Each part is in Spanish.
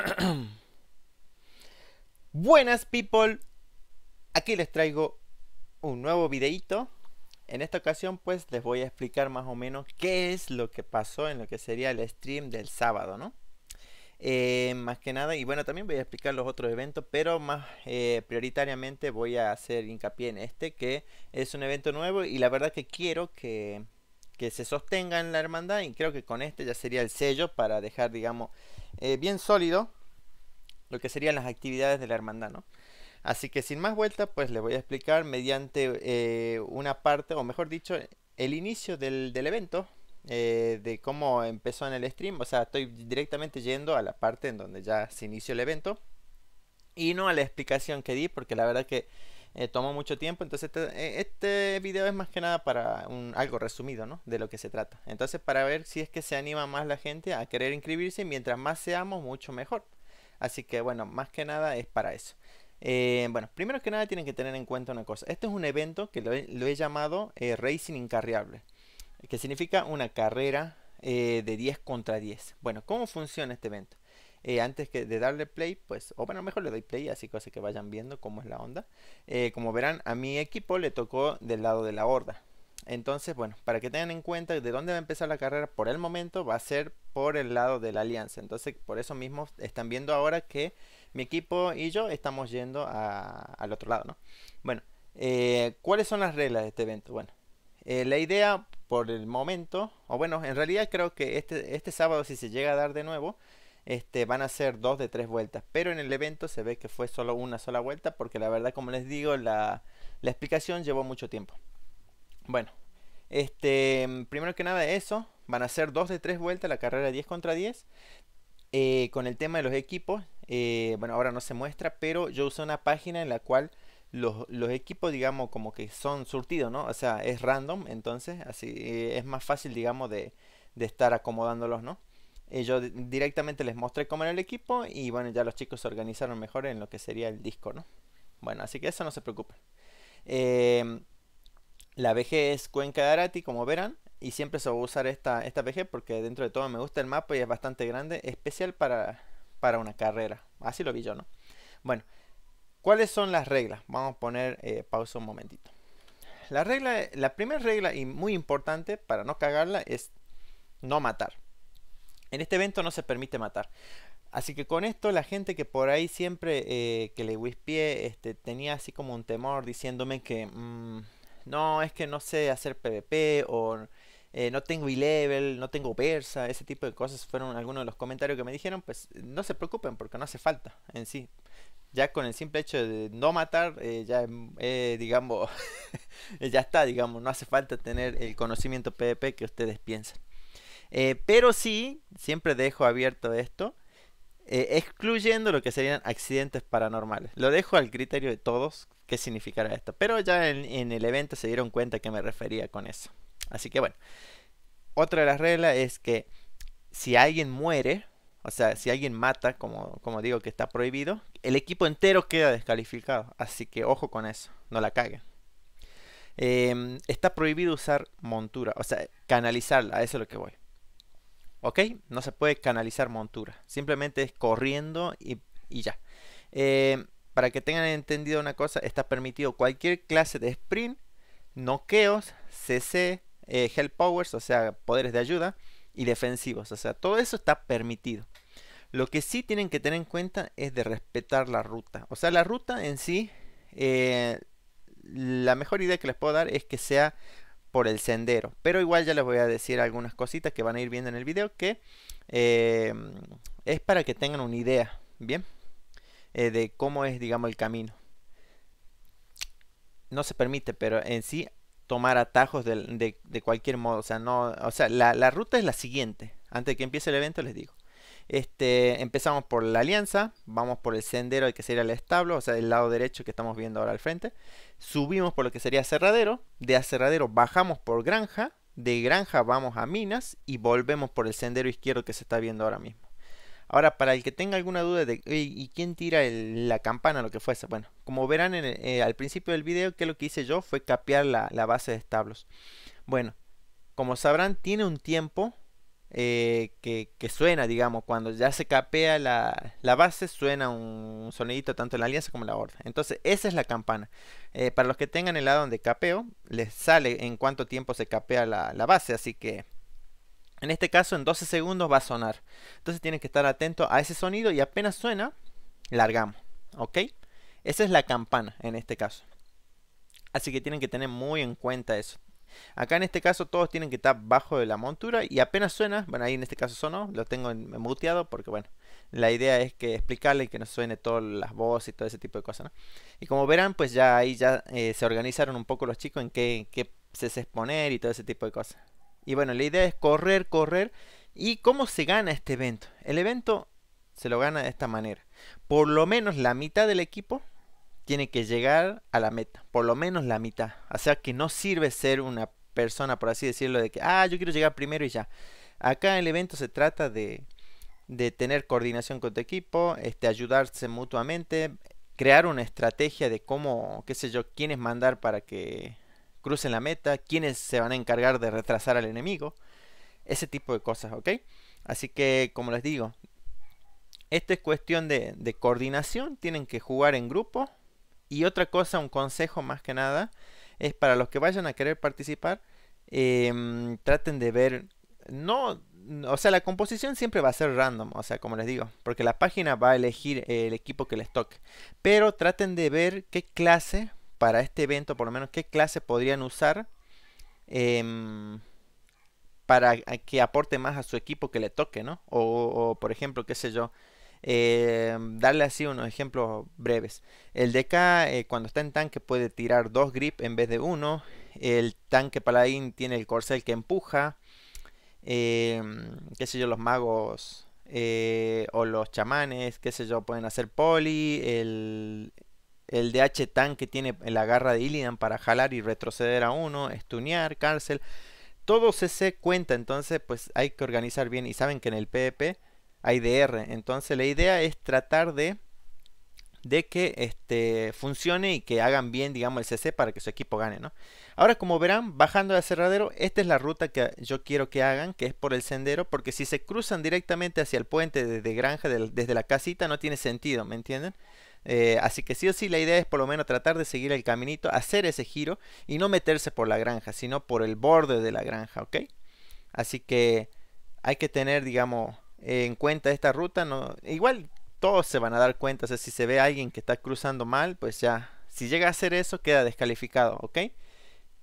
Buenas people, aquí les traigo un nuevo videito. En esta ocasión pues les voy a explicar más o menos qué es lo que pasó en lo que sería el stream del sábado, ¿no? Eh, más que nada, y bueno, también voy a explicar los otros eventos, pero más eh, prioritariamente voy a hacer hincapié en este, que es un evento nuevo y la verdad que quiero que que se sostenga en la hermandad y creo que con este ya sería el sello para dejar, digamos, eh, bien sólido lo que serían las actividades de la hermandad, ¿no? Así que sin más vuelta, pues les voy a explicar mediante eh, una parte, o mejor dicho, el inicio del, evento, eh, de cómo empezó en el stream, o sea, estoy directamente yendo a la parte en donde ya se inició el evento y no a la explicación que di, porque la verdad que eh, tomó mucho tiempo. Entonces este, eh, este, video es más que nada para un, algo resumido, ¿no? De lo que se trata. Entonces para ver si es que se anima más la gente a querer inscribirse, mientras más seamos, mucho mejor. Así que bueno, más que nada es para eso. Eh, bueno, primero que nada tienen que tener en cuenta una cosa. Este es un evento que lo he, llamado Racing Incarriable, que significa una carrera de 10 contra 10. Bueno, ¿cómo funciona este evento? Eh, antes que de darle play, pues, o bueno, mejor le doy play, así cosa que vayan viendo cómo es la onda. Eh, como verán, a mi equipo le tocó del lado de la horda. Entonces, bueno, para que tengan en cuenta de dónde va a empezar la carrera por el momento, va a ser por el lado de la alianza. Entonces, por eso mismo están viendo ahora que mi equipo y yo estamos yendo al otro lado, ¿no? Bueno, eh, ¿cuáles son las reglas de este evento? Bueno, la idea por el momento, o bueno, en realidad creo que este, este sábado si se llega a dar de nuevo, este, van a ser dos de tres vueltas. Pero en el evento se ve que fue solo una sola vuelta porque la verdad, como les digo, la, explicación llevó mucho tiempo. Bueno, este, primero que nada eso, van a ser dos de tres vueltas la carrera 10 contra 10. Eh, con el tema de los equipos, eh, bueno, ahora no se muestra, pero yo usé una página en la cual los, equipos, digamos, como que son surtidos, ¿no? O sea, es random, entonces así eh, es más fácil, digamos, de, de estar acomodándolos, ¿no? yo directamente les mostré cómo era el equipo y bueno, ya los chicos se organizaron mejor en lo que sería el disco, ¿no? Bueno, así que eso no se preocupen. Em, la BG es Cuenca de Arati, como verán, y siempre se va a usar esta, esta BG porque dentro de todo me gusta el mapa y es bastante grande, especial para, una carrera. Así lo vi yo, ¿no? Bueno, ¿cuáles son las reglas? Vamos a poner eh, pausa un momentito. La, regla, la primera regla y muy importante para no cagarla es no matar. En este evento no se permite matar. Así que con esto la gente que por ahí siempre eh, que le wispié este, tenía así como un temor diciéndome que mm, no, es que no sé hacer PvP o eh, no tengo e-level, no tengo persa, ese tipo de cosas fueron algunos de los comentarios que me dijeron, pues no se preocupen porque no hace falta en sí. Ya con el simple hecho de no matar, eh, ya digamos, ya está, digamos, no hace falta tener el conocimiento PvP que ustedes piensan. Eh, pero sí, siempre dejo abierto esto, eh, excluyendo lo que serían accidentes paranormales. Lo dejo al criterio de todos qué significará esto. Pero ya en, el evento se dieron cuenta que me refería con eso. Así que bueno, otra de las reglas es que si alguien muere, o sea, si alguien mata, como, digo que está prohibido, el equipo entero queda descalificado. Así que ojo con eso, no la caguen. Em, está prohibido usar montura, o sea, canalizarla, a eso es lo que voy. ¿Ok? No se puede canalizar montura. Simplemente es corriendo y, ya. Eh, para que tengan entendido una cosa, está permitido cualquier clase de sprint, noqueos, CC, eh, powers, o sea, poderes de ayuda, y defensivos. O sea, todo eso está permitido. Lo que sí tienen que tener en cuenta es de respetar la ruta. O sea, la ruta en sí, eh, la mejor idea que les puedo dar es que sea por el sendero. Pero igual ya les voy a decir algunas cositas que van a ir viendo en el video que eh, es para que tengan una idea, ¿bien? Eh, de cómo es, digamos, el camino. No se permite, pero en sí tomar atajos de, cualquier modo. O sea, no, o sea la, la ruta es la siguiente. Antes que empiece el evento les digo. Este, empezamos por la alianza, vamos por el sendero al que sería el establo, o sea, el lado derecho que estamos viendo ahora al frente. Subimos por lo que sería cerradero. de cerradero bajamos por granja, de granja vamos a minas y volvemos por el sendero izquierdo que se está viendo ahora mismo. Ahora, para el que tenga alguna duda de ¿y quién tira la campana lo que fuese? Bueno, como verán eh, al principio del video, que lo que hice yo fue capear la, la base de establos. Bueno, como sabrán, tiene un tiempo eh, que, suena, digamos, cuando ya se capea la, la base, suena un sonidito tanto en la alianza como en la horda. Entonces, esa es la campana. Eh, para los que tengan el lado donde capeo, les sale en cuánto tiempo se capea la, la base, así que en este caso en 12 segundos va a sonar. Entonces tienen que estar atentos a ese sonido y apenas suena, largamos. ¿Ok? Esa es la campana en este caso. Así que tienen que tener muy en cuenta eso. Acá en este caso todos tienen que estar bajo de la montura y apenas suena, bueno ahí en este caso sonó, lo tengo muteado porque bueno, la idea es que explicarle que no suene todas las voces y todo ese tipo de cosas. ¿no? Y como verán, pues ya ahí ya eh, se organizaron un poco los chicos en qué, qué se exponer y todo ese tipo de cosas. Y bueno, la idea es correr, correr. ¿Y cómo se gana este evento? El evento se lo gana de esta manera. Por lo menos la mitad del equipo tiene que llegar a la meta, por lo menos la mitad. O sea que no sirve ser una persona, por así decirlo, de que, ah, yo quiero llegar primero y ya. Acá en el evento se trata de, de tener coordinación con tu equipo, este, ayudarse mutuamente, crear una estrategia de cómo, qué sé yo, quiénes mandar para que crucen la meta, quiénes se van a encargar de retrasar al enemigo, ese tipo de cosas, ¿ok? Así que, como les digo, esto es cuestión de, de coordinación, tienen que jugar en grupo, y otra cosa, un consejo más que nada, es para los que vayan a querer participar, em, traten de ver, no, o sea, la composición siempre va a ser random, o sea, como les digo, porque la página va a elegir el equipo que les toque. Pero traten de ver qué clase, para este evento, por lo menos, qué clase podrían usar em, para que aporte más a su equipo que le toque, ¿no? o por ejemplo, qué sé yo, eh, darle así unos ejemplos breves. El DK eh, cuando está en tanque puede tirar dos grip en vez de uno. El tanque paladín tiene el corcel que empuja. Que em, qué sé yo, los magos eh, o los chamanes, qué sé yo, pueden hacer poli. El, DH tanque tiene la garra de Illidan para jalar y retroceder a uno, estunear, cárcel. Todo se cuenta, entonces pues hay que organizar bien y saben que en el PvP e de IDR. Entonces la idea es tratar de, de que este, funcione y que hagan bien, digamos, el CC para que su equipo gane, ¿no? Ahora, como verán, bajando de cerradero esta es la ruta que yo quiero que hagan, que es por el sendero, porque si se cruzan directamente hacia el puente desde Granja, desde la casita, no tiene sentido, ¿me entienden? Eh, así que sí o sí la idea es por lo menos tratar de seguir el caminito, hacer ese giro y no meterse por la granja, sino por el borde de la granja, ¿ok? Así que hay que tener, digamos, en cuenta esta ruta, no, igual todos se van a dar cuenta. si se ve a alguien que está cruzando mal, pues ya. Si llega a hacer eso, queda descalificado, ¿ok?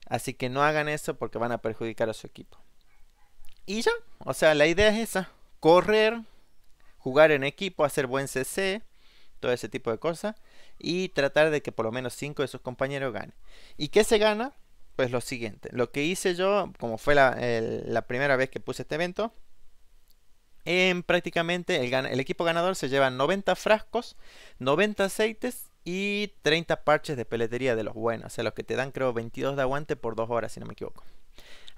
Así que no hagan eso porque van a perjudicar a su equipo. Y ya, o sea, la idea es esa. Correr, jugar en equipo, hacer buen CC, todo ese tipo de cosas. Y tratar de que por lo menos 5 de sus compañeros ganen. ¿Y qué se gana? Pues lo siguiente. Lo que hice yo, como fue la primera vez que puse este evento, prácticamente el, equipo ganador se lleva 90 frascos, 90 aceites y 30 parches de peletería de los buenos, o sea, los que te dan creo 22 de aguante por 2 horas, si no me equivoco.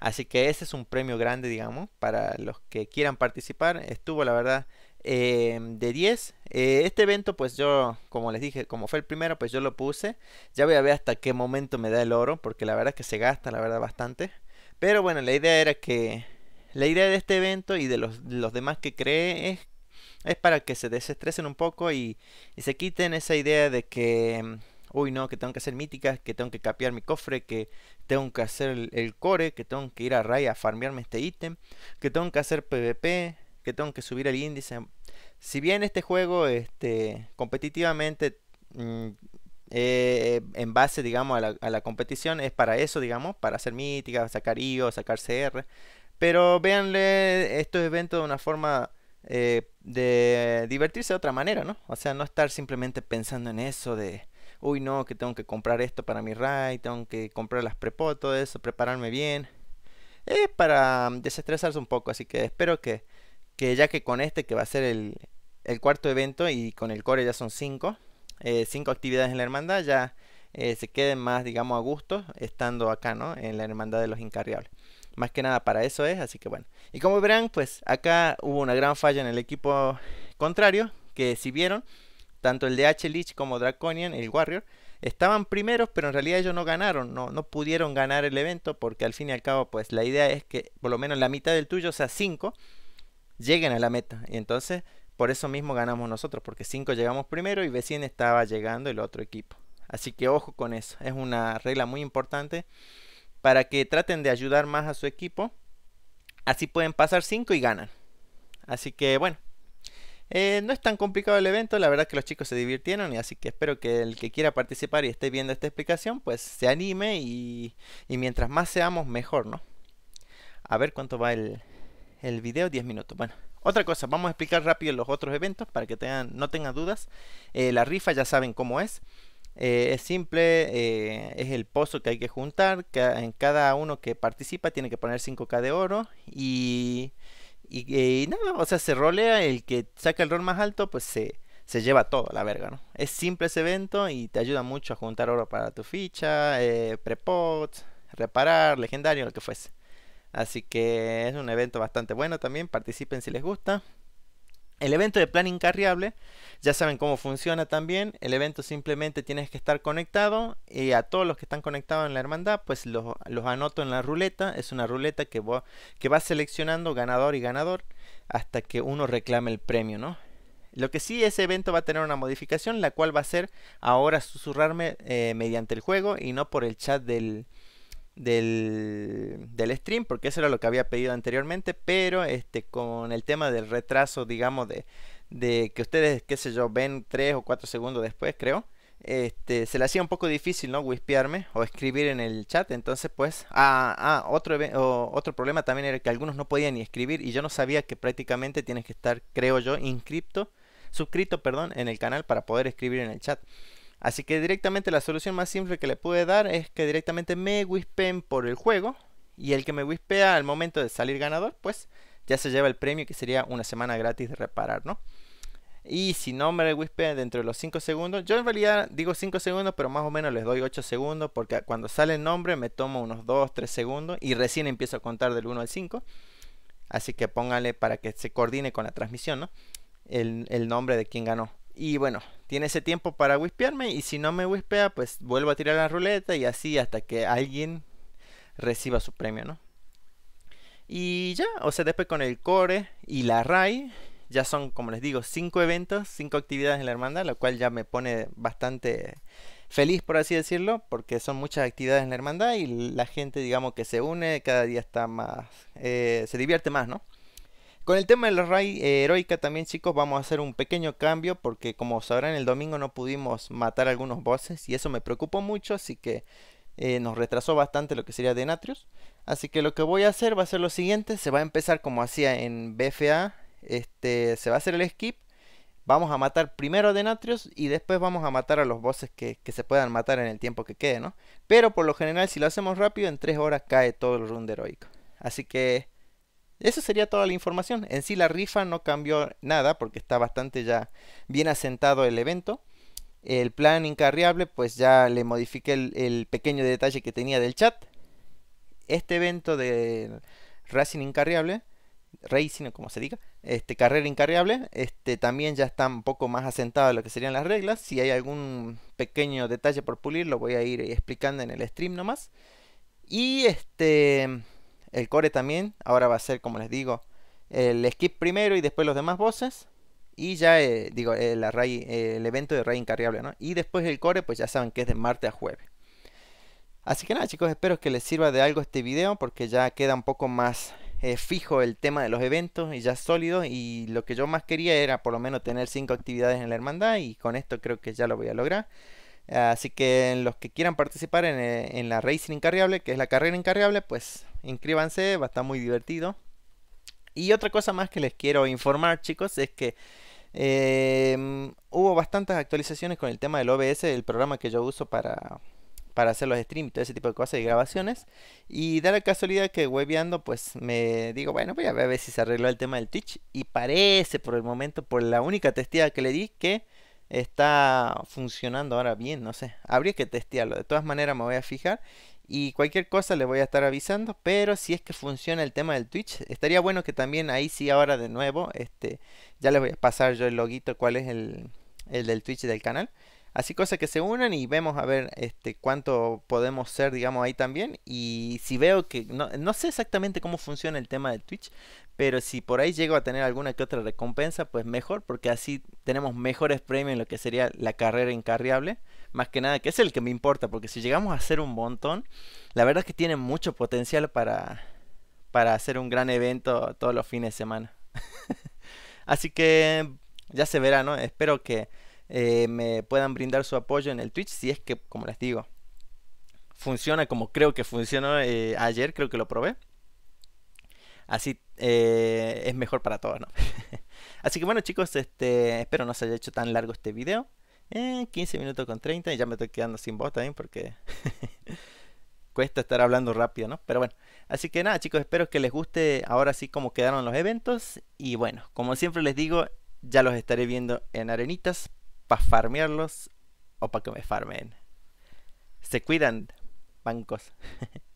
Así que ese es un premio grande, digamos, para los que quieran participar. Estuvo, la verdad, em, de 10. Eh, este evento, pues yo, como les dije, como fue el primero, pues yo lo puse. Ya voy a ver hasta qué momento me da el oro, porque la verdad es que se gasta, la verdad, bastante. Pero bueno, la idea era que la idea de este evento y de los, demás que cree es, es, para que se desestresen un poco y, se quiten esa idea de que, mm, uy, no, que tengo que hacer míticas, que tengo que capear mi cofre, que tengo que hacer el, core, que tengo que ir a Rai a farmearme este ítem, que tengo que hacer PvP, que tengo que subir el índice. Si bien este juego este, competitivamente mm, eh, en base, digamos, a la, competición, es para eso, digamos, para hacer míticas, sacar IO, sacar CR. Pero véanle estos eventos de una forma eh, de divertirse de otra manera, ¿no? O sea, no estar simplemente pensando en eso de, uy, no, que tengo que comprar esto para mi raid, tengo que comprar las prepo, todo eso, prepararme bien. Es para mm, desestresarse un poco, así que espero que, que ya que con este, que va a ser el, el cuarto evento y con el core ya son cinco, eh, cinco actividades en la hermandad, ya eh, se queden más, digamos, a gusto estando acá, ¿no? En la hermandad de los incarriables. Más que nada para eso es, así que bueno. Y como verán, pues acá hubo una gran falla en el equipo contrario, que si vieron, tanto el DH Lich como Draconian, el Warrior, estaban primeros, pero en realidad ellos no ganaron, no, no pudieron ganar el evento, porque al fin y al cabo, pues la idea es que por lo menos la mitad del tuyo, o sea, 5, lleguen a la meta. Y entonces, por eso mismo ganamos nosotros, porque 5 llegamos primero y recién estaba llegando el otro equipo. Así que ojo con eso, es una regla muy importante para que traten de ayudar más a su equipo. Así pueden pasar 5 y ganan. Así que bueno, eh, no es tan complicado el evento, la verdad que los chicos se divirtieron y así que espero que el que quiera participar y esté viendo esta explicación, pues se anime y, y mientras más seamos, mejor, ¿no? A ver cuánto va el, el video, 10 minutos. Bueno, otra cosa, vamos a explicar rápido los otros eventos para que tengan, no tengan dudas. Eh, la rifa ya saben cómo es. Eh, es simple, eh, es el pozo que hay que juntar. en cada uno que participa tiene que poner 5k de oro. Y, eh, y, nada, o sea, se rolea. El que saca el rol más alto, pues se, lleva todo, la verga, ¿no? Es simple ese evento y te ayuda mucho a juntar oro para tu ficha, eh, prepots, reparar, legendario, lo que fuese. Así que es un evento bastante bueno también. Participen si les gusta. El evento de plan Incarriable, ya saben cómo funciona también. El evento simplemente tienes que estar conectado y a todos los que están conectados en la hermandad, pues los, anoto en la ruleta. Es una ruleta que, va, que va seleccionando ganador y ganador hasta que uno reclame el premio, ¿no? Lo que sí, ese evento va a tener una modificación, la cual va a ser ahora susurrarme eh, mediante el juego y no por el chat del, del, del, stream, porque eso era lo que había pedido anteriormente, pero este, con el tema del retraso, digamos, de, de que ustedes, qué sé yo, ven 3 o 4 segundos después, creo. Este, se le hacía un poco difícil, ¿no? Wispearme o escribir en el chat. Entonces, pues, ah, ah otro, otro problema también era que algunos no podían ni escribir y yo no sabía que prácticamente tienes que estar, creo yo, inscripto, suscrito, perdón, en el canal para poder escribir en el chat. Así que directamente la solución más simple que le pude dar es que directamente me wispeen por el juego y el que me whispea al momento de salir ganador, pues ya se lleva el premio que sería una semana gratis de reparar, ¿no? Y si no me whispea dentro de los 5 segundos, yo en realidad digo 5 segundos, pero más o menos les doy 8 segundos porque cuando sale el nombre me tomo unos 2, 3 segundos y recién empiezo a contar del 1 al 5. Así que póngale para que se coordine con la transmisión, ¿no? el nombre de quien ganó. Y bueno, tiene ese tiempo para whispearme y si no me whispea, pues vuelvo a tirar la ruleta y así hasta que alguien reciba su premio, ¿no? Y ya, o sea, después con el core y la RAI, ya son, como les digo, cinco eventos, cinco actividades en la hermandad, lo cual ya me pone bastante feliz, por así decirlo, porque son muchas actividades en la hermandad y la gente, digamos, que se une cada día está más, eh, se divierte más, ¿no? Con el tema de la raid eh, heroica también chicos vamos a hacer un pequeño cambio porque como sabrán el domingo no pudimos matar algunos bosses y eso me preocupó mucho así que eh, nos retrasó bastante lo que sería Denatrius. Así que lo que voy a hacer va a ser lo siguiente, se va a empezar como hacía en BFA, este, se va a hacer el skip, vamos a matar primero a Denatrius y después vamos a matar a los bosses que, se puedan matar en el tiempo que quede, ¿no? Pero por lo general si lo hacemos rápido en 3 horas cae todo el run heroico. Así que esa sería toda la información. En sí la rifa no cambió nada porque está bastante ya bien asentado el evento. El plan incarriable, pues ya le modifiqué el, pequeño detalle que tenía del chat. Este evento de Racing Incarriable, Racing como se diga, este, carrera incarriable, este, también ya está un poco más asentado a lo que serían las reglas. Si hay algún pequeño detalle por pulir, lo voy a ir explicando en el stream nomás. Y este el core también, ahora va a ser como les digo, el skip primero y después los demás voces. Y ya, eh, digo, el, eh, eh, el evento de rey incarriable ¿no? Y después el core, pues ya saben que es de martes a jueves. Así que nada chicos, espero que les sirva de algo este video porque ya queda un poco más fijo el tema de los eventos y ya sólido y lo que yo más quería era por lo menos tener 5 actividades en la hermandad y con esto creo que ya lo voy a lograr. Así que los que quieran participar eh, en, la Racing Incarriable, que es la carrera incarriable, pues inscríbanse, va a estar muy divertido. Y otra cosa más que les quiero informar, chicos, es que em, hubo bastantes actualizaciones con el tema del OBS, el programa que yo uso para, hacer los streams y todo ese tipo de cosas y grabaciones. Y da la casualidad que webeando, pues me digo, bueno, voy a ver si se arregló el tema del Twitch. Y parece por el momento, por la única testida que le di, que está funcionando ahora bien, no sé. Habría que testearlo. De todas maneras me voy a fijar. Y cualquier cosa le voy a estar avisando. Pero si es que funciona el tema del Twitch, estaría bueno que también ahí sí ahora de nuevo. Este, ya les voy a pasar yo el loguito cuál es el, el del Twitch del canal. Así cosas que se unan y vemos a ver este cuánto podemos ser, digamos, ahí también. Y si veo que no, no sé exactamente cómo funciona el tema del Twitch, pero si por ahí llego a tener alguna que otra recompensa, pues mejor, porque así tenemos mejores premios en lo que sería la carrera incarriable. Más que nada, que es el que me importa, porque si llegamos a hacer un montón, la verdad es que tiene mucho potencial para, para hacer un gran evento todos los fines de semana. así que ya se verá, ¿no? Espero que eh, me puedan brindar su apoyo en el Twitch, si es que, como les digo, funciona como creo que funcionó eh, ayer, creo que lo probé. Así eh, es mejor para todos, ¿no? Así que bueno chicos, este, espero no se haya hecho tan largo este video. 15 minutos con 30 y ya me estoy quedando sin voz también porque cuesta estar hablando rápido, ¿no? Pero bueno, así que nada chicos, espero que les guste ahora sí como quedaron los eventos y bueno, como siempre les digo, ya los estaré viendo en Arenitas para farmearlos o para que me farmen. Se cuidan, bancos.